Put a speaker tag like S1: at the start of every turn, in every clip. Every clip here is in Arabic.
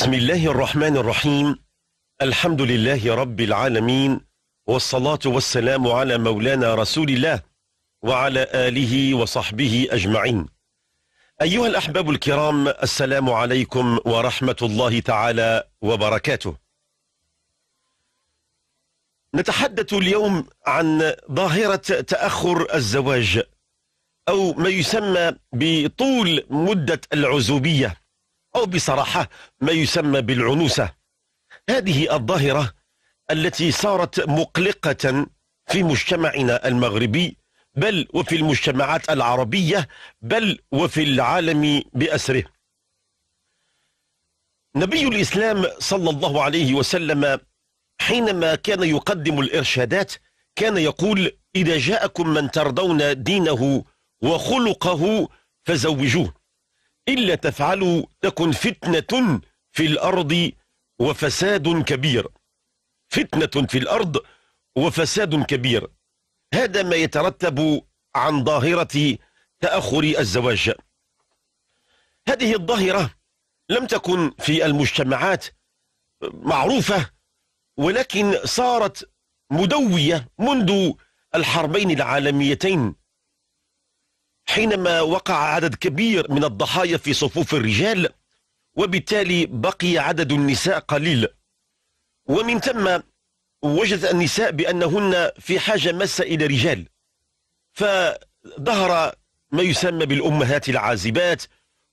S1: بسم الله الرحمن الرحيم الحمد لله رب العالمين والصلاة والسلام على مولانا رسول الله وعلى آله وصحبه أجمعين أيها الأحباب الكرام السلام عليكم ورحمة الله تعالى وبركاته نتحدث اليوم عن ظاهرة تأخر الزواج أو ما يسمى بطول مدة العزوبية أو بصراحة ما يسمى بالعنوسة هذه الظاهرة التي صارت مقلقة في مجتمعنا المغربي بل وفي المجتمعات العربية بل وفي العالم بأسره نبي الإسلام صلى الله عليه وسلم حينما كان يقدم الإرشادات كان يقول إذا جاءكم من ترضون دينه وخلقه فزوجوه إلا تفعلوا تكن فتنة في الأرض وفساد كبير فتنة في الأرض وفساد كبير هذا ما يترتب عن ظاهرة تأخر الزواج هذه الظاهرة لم تكن في المجتمعات معروفة ولكن صارت مدوية منذ الحربين العالميتين حينما وقع عدد كبير من الضحايا في صفوف الرجال وبالتالي بقي عدد النساء قليل ومن ثم وجدت النساء بأنهن في حاجة ماسة إلى رجال فظهر ما يسمى بالأمهات العازبات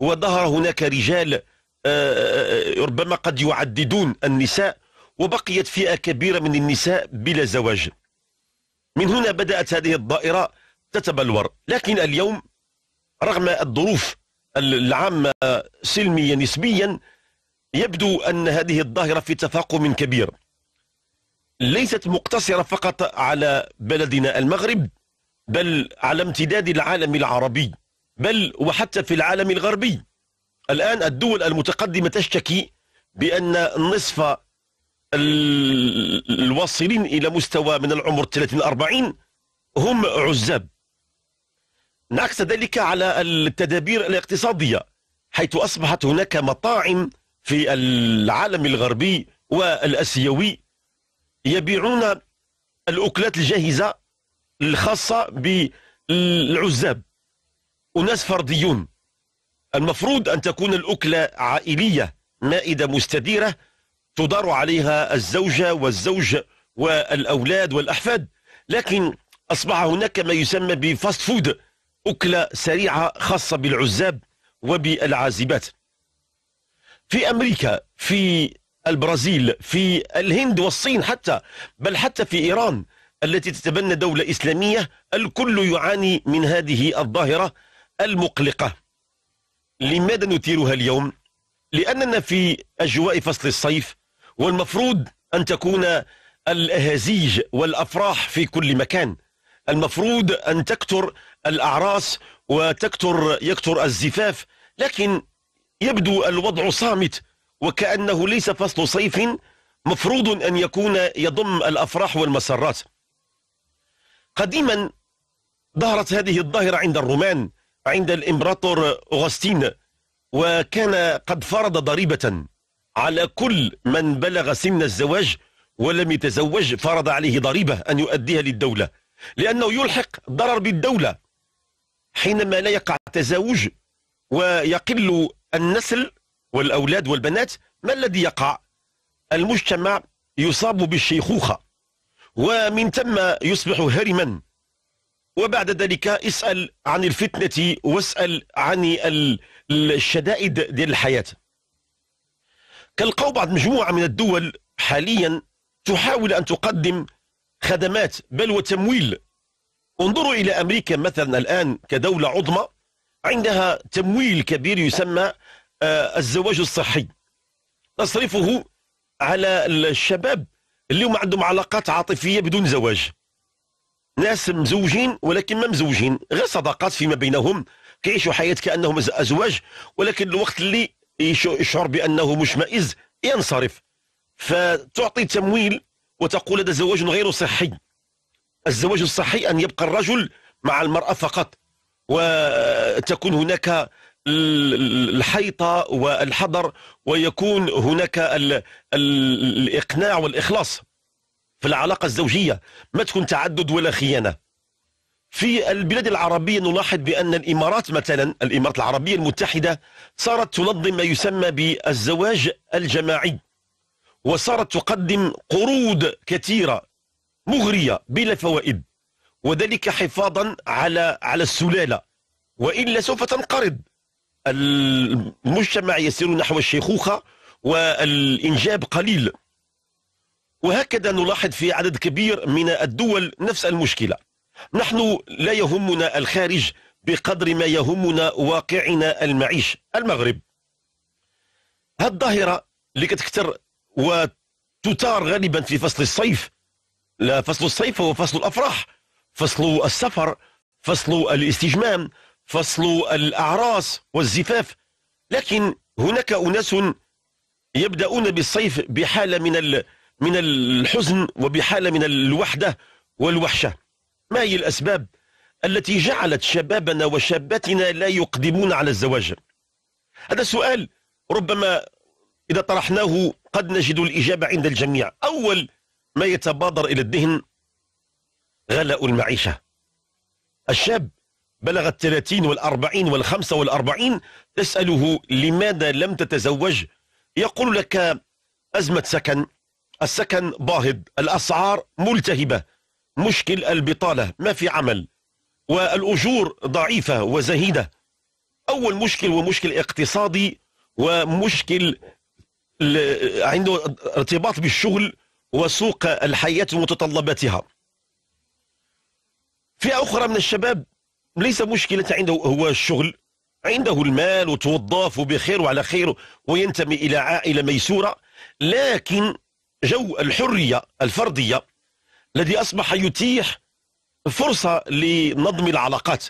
S1: وظهر هناك رجال آه، آه، آه، ربما قد يعددون النساء وبقيت فئة كبيرة من النساء بلا زواج من هنا بدأت هذه الضائرة تتبلور لكن اليوم رغم الظروف العامة سلمية نسبيا يبدو أن هذه الظاهرة في تفاقم كبير ليست مقتصرة فقط على بلدنا المغرب بل على امتداد العالم العربي بل وحتى في العالم الغربي الآن الدول المتقدمة تشتكي بأن نصف الواصلين إلى مستوى من العمر 30-40 هم عزاب انعكس ذلك على التدابير الاقتصادية حيث أصبحت هناك مطاعم في العالم الغربي والأسيوي يبيعون الأكلات الجاهزة الخاصة بالعزاب أناس فرديون المفروض أن تكون الأكلة عائلية مائدة مستديرة تدار عليها الزوجة والزوج والأولاد والأحفاد لكن أصبح هناك ما يسمى بفاست فود أكلة سريعة خاصة بالعزاب وبالعازبات في أمريكا في البرازيل في الهند والصين حتى بل حتى في إيران التي تتبنى دولة إسلامية الكل يعاني من هذه الظاهرة المقلقة لماذا نثيرها اليوم؟ لأننا في أجواء فصل الصيف والمفروض أن تكون الأهازيج والأفراح في كل مكان المفروض أن تكثر الأعراس وتكثر يكثر الزفاف لكن يبدو الوضع صامت وكأنه ليس فصل صيف مفروض أن يكون يضم الأفراح والمسرات قديما ظهرت هذه الظاهرة عند الرومان عند الإمبراطور اوغستين وكان قد فرض ضريبة على كل من بلغ سن الزواج ولم يتزوج فرض عليه ضريبة أن يؤديها للدولة لأنه يلحق ضرر بالدولة حينما لا يقع التزاوج ويقل النسل والأولاد والبنات ما الذي يقع المجتمع يصاب بالشيخوخة ومن ثم يصبح هرما وبعد ذلك اسأل عن الفتنة واسأل عن الشدائد ديال الحياة كالقوا بعض مجموعة من الدول حاليا تحاول أن تقدم خدمات بل وتمويل انظروا إلى أمريكا مثلا الآن كدولة عظمى عندها تمويل كبير يسمى آه، الزواج الصحي تصرفه على الشباب اللي هم عندهم علاقات عاطفية بدون زواج ناس مزوجين ولكن ما مزوجين غير صداقات فيما بينهم كيعيشوا حياة كأنهم أزواج ولكن الوقت اللي يشعر بأنه مشمئز ينصرف فتعطي تمويل وتقول هذا زواج غير صحي الزواج الصحي أن يبقى الرجل مع المرأة فقط وتكون هناك الحيطة والحذر ويكون هناك الـ الـ الإقناع والإخلاص في العلاقة الزوجية ما تكون تعدد ولا خيانة في البلاد العربية نلاحظ بأن الإمارات مثلا الإمارات العربية المتحدة صارت تنظم ما يسمى بالزواج الجماعي وصارت تقدم قروض كثيرة مغرية بلا فوائد وذلك حفاظا على على السلالة وإلا سوف تنقرض المجتمع يسير نحو الشيخوخة والإنجاب قليل وهكذا نلاحظ في عدد كبير من الدول نفس المشكلة نحن لا يهمنا الخارج بقدر ما يهمنا واقعنا المعيش المغرب هالظاهرة اللي كتكثر وتثار غالبا في فصل الصيف لا فصل الصيف هو فصل الأفراح فصل السفر فصل الاستجمام فصل الأعراس والزفاف لكن هناك أناس يبدأون بالصيف بحالة من من الحزن وبحالة من الوحدة والوحشة ما هي الأسباب التي جعلت شبابنا وشاباتنا لا يقدمون على الزواج هذا سؤال ربما إذا طرحناه قد نجد الإجابة عند الجميع أول ما يتبادر إلى الذهن غلاء المعيشة الشاب بلغ الثلاثين والأربعين والخمسة والأربعين تسأله لماذا لم تتزوج يقول لك أزمة سكن السكن باهظ الأسعار ملتهبة مشكل البطالة ما في عمل والأجور ضعيفة وزهيدة أول مشكل ومشكل اقتصادي ومشكل عنده ارتباط بالشغل وسوق الحياة ومتطلباتها فئة أخرى من الشباب ليس مشكلة عنده هو الشغل عنده المال وتوظف بخير وعلى خير وينتمي إلى عائلة ميسورة لكن جو الحرية الفردية الذي أصبح يتيح فرصة لنظم العلاقات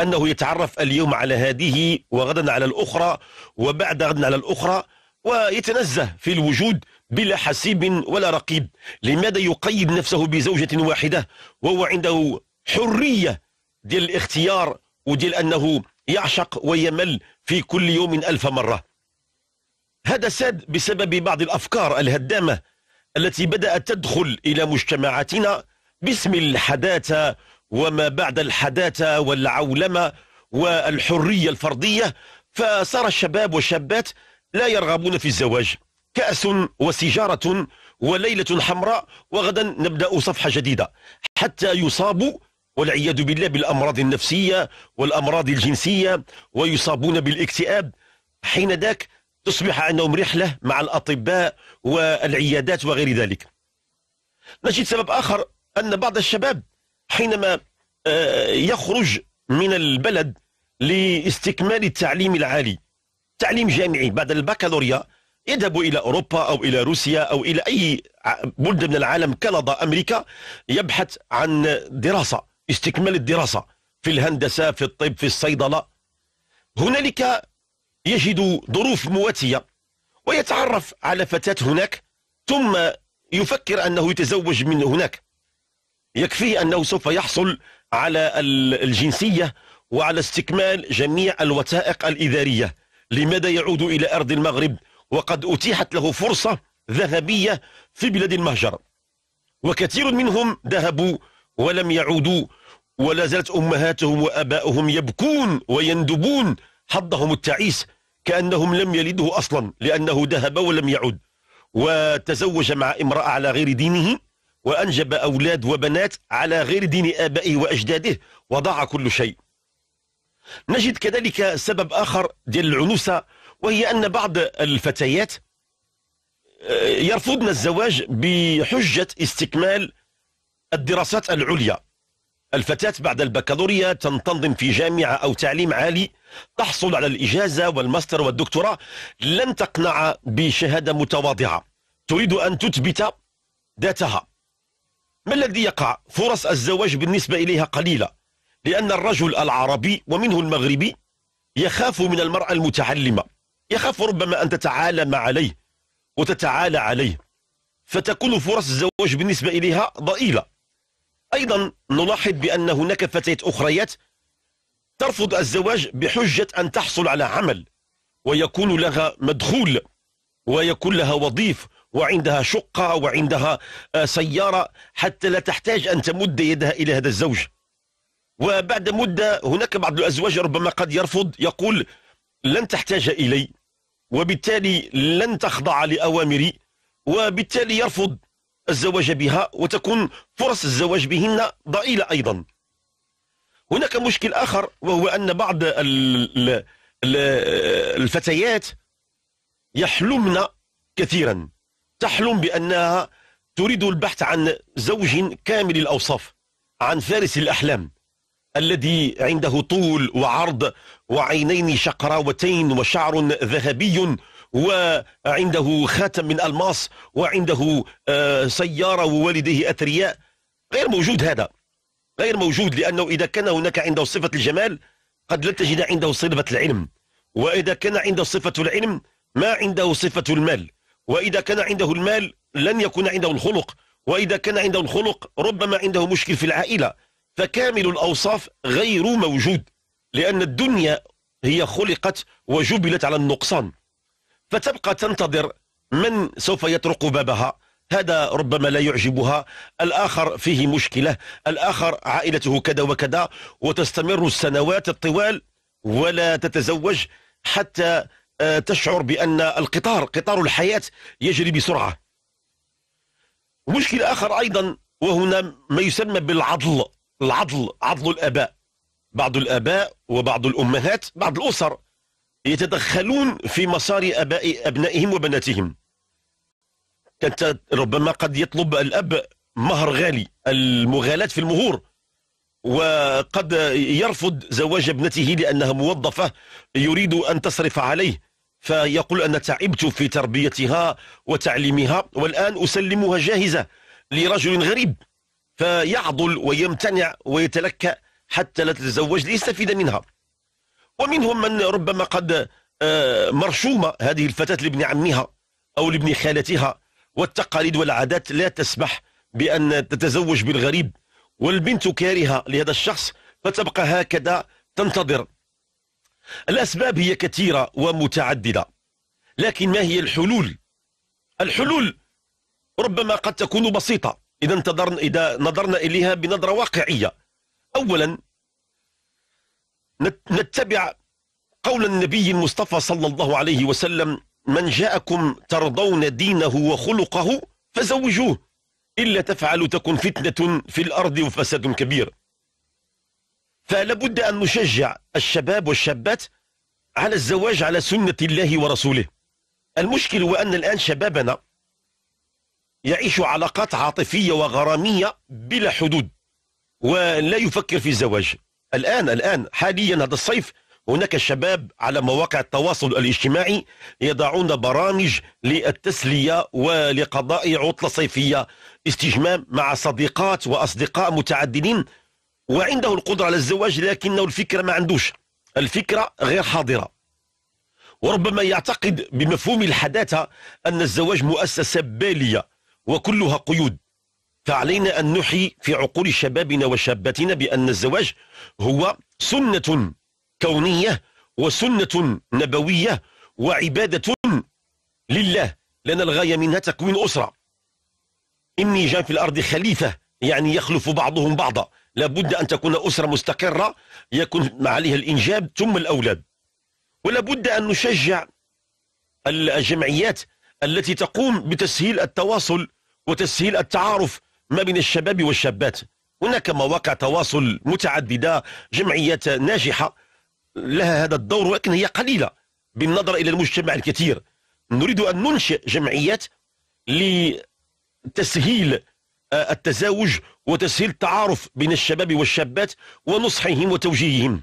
S1: أنه يتعرف اليوم على هذه وغدا على الأخرى وبعد غد على الأخرى ويتنزه في الوجود بلا حسيب ولا رقيب لماذا يقيد نفسه بزوجة واحدة وهو عنده حرية ديال الاختيار وديال أنه يعشق ويمل في كل يوم ألف مرة هذا ساد بسبب بعض الأفكار الهدامة التي بدأت تدخل إلى مجتمعاتنا باسم الحداثة وما بعد الحداثة والعولمة والحرية الفردية فصار الشباب والشابات لا يرغبون في الزواج كأس وسجارة وليلة حمراء وغدا نبدأ صفحة جديدة حتى يصاب والعياذ بالله بالأمراض النفسية والأمراض الجنسية ويصابون بالاكتئاب حين ذاك تصبح عندهم رحلة مع الأطباء والعيادات وغير ذلك نجد سبب آخر أن بعض الشباب حينما آه، يخرج من البلد لاستكمال التعليم العالي تعليم جامعي بعد البكالوريا يذهبوا إلى أوروبا أو إلى روسيا أو إلى أي بلد من العالم كندا أمريكا يبحث عن دراسة استكمال الدراسة في الهندسة في الطب في الصيدلة هنالك يجد ظروف مواتية ويتعرف على فتاة هناك ثم يفكر أنه يتزوج من هناك يكفيه أنه سوف يحصل على الجنسية وعلى استكمال جميع الوثائق الإدارية لماذا يعود إلى أرض المغرب وقد أتيحت له فرصة ذهبية في بلاد المهجر وكثير منهم ذهبوا ولم يعودوا ولا زالت أمهاتهم وأباؤهم يبكون ويندبون حظهم التعيس كأنهم لم يلده أصلا لأنه ذهب ولم يعد وتزوج مع امرأة على غير دينه وأنجب أولاد وبنات على غير دين آبائه وأجداده وضاع كل شيء نجد كذلك سبب آخر ديال العنوسة وهي أن بعض الفتيات آه، يرفضن الزواج بحجة استكمال الدراسات العليا الفتاة بعد البكالوريا تنتظم في جامعة أو تعليم عالي تحصل على الإجازة والماستر والدكتوراه لن تقنع بشهادة متواضعة تريد أن تثبت ذاتها ما الذي يقع؟ فرص الزواج بالنسبة إليها قليلة لأن الرجل العربي ومنه المغربي يخاف من المرأة المتعلمة يخاف ربما أن تتعالم عليه وتتعالى عليه فتكون فرص الزواج بالنسبة إليها ضئيلة أيضا نلاحظ بأن هناك فتيات أخريات ترفض الزواج بحجة أن تحصل على عمل ويكون لها مدخول ويكون لها وظيف وعندها شقة وعندها آه، سيارة حتى لا تحتاج أن تمد يدها إلى هذا الزوج وبعد مدة هناك بعض الأزواج ربما قد يرفض يقول لن تحتاج إلي وبالتالي لن تخضع لأوامري وبالتالي يرفض الزواج بها وتكون فرص الزواج بهن ضئيلة أيضا هناك مشكل آخر وهو أن بعض الفتيات يحلمن كثيرا تحلم بأنها تريد البحث عن زوج كامل الأوصاف عن فارس الأحلام الذي عنده طول وعرض وعينين شقراوتين وشعر ذهبي وعنده خاتم من الماس وعنده آه، سيارة ووالديه أثرياء غير موجود هذا غير موجود لأنه إذا كان هناك عنده صفة الجمال قد لا تجد عنده صفة العلم وإذا كان عنده صفة العلم ما عنده صفة المال وإذا كان عنده المال لن يكون عنده الخلق وإذا كان عنده الخلق ربما عنده مشكل في العائلة فكامل الأوصاف غير موجود لأن الدنيا هي خلقت وجبلت على النقصان فتبقى تنتظر من سوف يطرق بابها هذا ربما لا يعجبها الآخر فيه مشكلة الآخر عائلته كذا وكذا وتستمر السنوات الطوال ولا تتزوج حتى آه، تشعر بأن القطار قطار الحياة يجري بسرعة مشكل آخر أيضا وهنا ما يسمى بالعضل العضل عضل الاباء بعض الاباء وبعض الامهات بعض الاسر يتدخلون في مسار اباء ابنائهم وبناتهم كانت ربما قد يطلب الاب مهر غالي المغالاة في المهور وقد يرفض زواج ابنته لانها موظفه يريد ان تصرف عليه فيقول انا تعبت في تربيتها وتعليمها والان اسلمها جاهزه لرجل غريب فيعضل ويمتنع ويتلكا حتى لا تتزوج ليستفيد منها ومنهم من ربما قد آه، مرشومة هذه الفتاة لابن عمها أو لابن خالتها والتقاليد والعادات لا تسمح بأن تتزوج بالغريب والبنت كارهة لهذا الشخص فتبقى هكذا تنتظر الأسباب هي كثيرة ومتعددة لكن ما هي الحلول؟ الحلول ربما قد تكون بسيطة إذا انتظرنا إذا نظرنا إليها بنظرة واقعية أولا نتبع قول النبي المصطفى صلى الله عليه وسلم من جاءكم ترضون دينه وخلقه فزوجوه إلا تفعلوا تكن فتنة في الأرض وفساد كبير فلابد أن نشجع الشباب والشابات على الزواج على سنة الله ورسوله المشكل هو أن الآن شبابنا يعيش علاقات عاطفية وغرامية بلا حدود ولا يفكر في الزواج الآن الآن حاليا هذا الصيف هناك شباب على مواقع التواصل الاجتماعي يضعون برامج للتسلية ولقضاء عطلة صيفية استجمام مع صديقات وأصدقاء متعددين وعنده القدرة على الزواج لكنه الفكرة ما عندوش الفكرة غير حاضرة وربما يعتقد بمفهوم الحداثة أن الزواج مؤسسة بالية وكلها قيود فعلينا أن نحيي في عقول شبابنا وشاباتنا بأن الزواج هو سنة كونية وسنة نبوية وعبادة لله لأن الغاية منها تكوين أسرة إني جان في الأرض خليفة يعني يخلف بعضهم بعضا لابد أن تكون أسرة مستقرة يكون عليها الإنجاب ثم الأولاد ولابد أن نشجع الجمعيات التي تقوم بتسهيل التواصل وتسهيل التعارف ما بين الشباب والشابات هناك مواقع تواصل متعددة جمعيات ناجحة لها هذا الدور ولكن هي قليلة بالنظر إلى المجتمع الكثير نريد أن ننشئ جمعيات لتسهيل آه، التزاوج وتسهيل التعارف بين الشباب والشابات ونصحهم وتوجيههم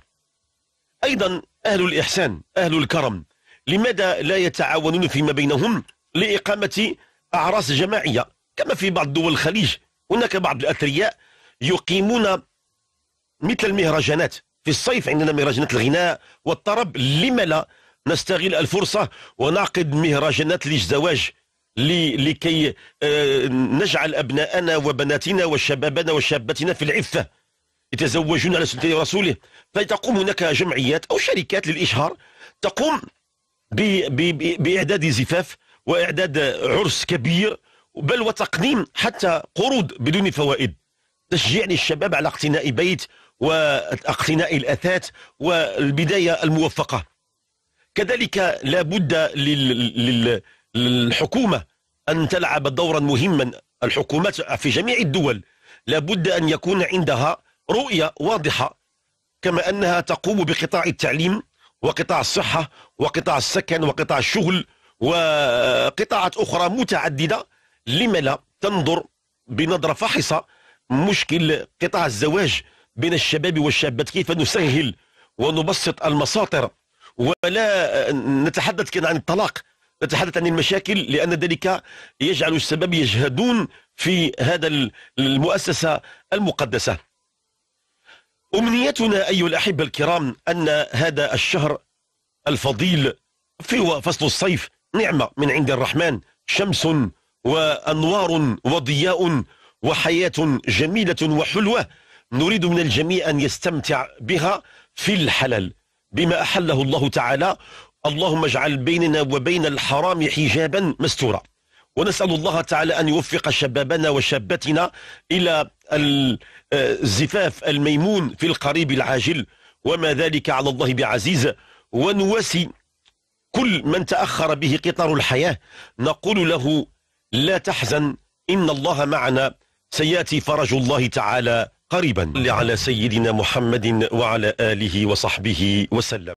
S1: أيضا أهل الإحسان أهل الكرم لماذا لا يتعاونون فيما بينهم لإقامة أعراس جماعية كما في بعض دول الخليج هناك بعض الأثرياء يقيمون مثل المهرجانات في الصيف عندنا مهرجانات الغناء والطرب لما لا نستغل الفرصة ونعقد مهرجانات للزواج لكي آه، نجعل أبناءنا وبناتنا وشبابنا وشاباتنا في العفة يتزوجون على سنة رسوله فتقوم هناك جمعيات أو شركات للإشهار تقوم بإعداد زفاف وإعداد عرس كبير بل وتقديم حتى قروض بدون فوائد تشجيع للشباب على اقتناء بيت واقتناء الاثاث والبدايه الموفقه كذلك لابد للحكومه ان تلعب دورا مهما الحكومات في جميع الدول لابد ان يكون عندها رؤيه واضحه كما انها تقوم بقطاع التعليم وقطاع الصحه وقطاع السكن وقطاع الشغل وقطاعات اخرى متعدده لما لا تنظر بنظرة فاحصة مشكل قطاع الزواج بين الشباب والشابات كيف نسهل ونبسط المساطر ولا آه، نتحدث كان عن الطلاق نتحدث عن المشاكل لأن ذلك يجعل الشباب يجهدون في هذا المؤسسة المقدسة أمنيتنا أيها الأحبة الكرام أن هذا الشهر الفضيل في فصل الصيف نعمة من عند الرحمن شمس وأنوار وضياء وحياة جميلة وحلوة نريد من الجميع أن يستمتع بها في الحلال بما أحله الله تعالى اللهم اجعل بيننا وبين الحرام حجابا مستورا ونسأل الله تعالى أن يوفق شبابنا وشاباتنا إلى الزفاف الميمون في القريب العاجل وما ذلك على الله بعزيز ونواسي كل من تأخر به قطار الحياة نقول له لا تحزن إن الله معنا سيأتي فرج الله تعالى قريبا على سيدنا محمد وعلى آله وصحبه وسلم